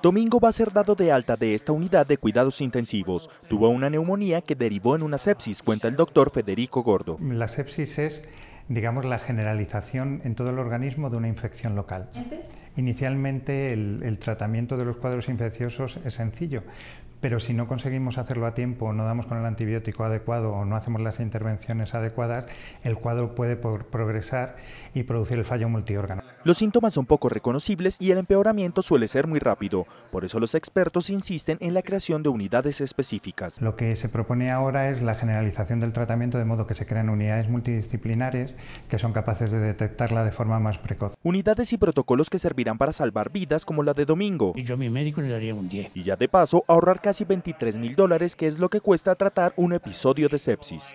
Domingo va a ser dado de alta de esta unidad de cuidados intensivos. Tuvo una neumonía que derivó en una sepsis, cuenta el doctor Federico Gordo. La sepsis es, digamos, la generalización en todo el organismo de una infección local. Inicialmente el, el tratamiento de los cuadros infecciosos es sencillo, pero si no conseguimos hacerlo a tiempo, no damos con el antibiótico adecuado o no hacemos las intervenciones adecuadas, el cuadro puede progresar y producir el fallo multiórgano. Los síntomas son poco reconocibles y el empeoramiento suele ser muy rápido. Por eso los expertos insisten en la creación de unidades específicas. Lo que se propone ahora es la generalización del tratamiento de modo que se creen unidades multidisciplinares que son capaces de detectarla de forma más precoz. Unidades y protocolos que servirán para salvar vidas como la de Domingo. Y yo a mi médico le daría un 10. Y ya de paso ahorrar casi 23 mil dólares, que es lo que cuesta tratar un episodio de sepsis.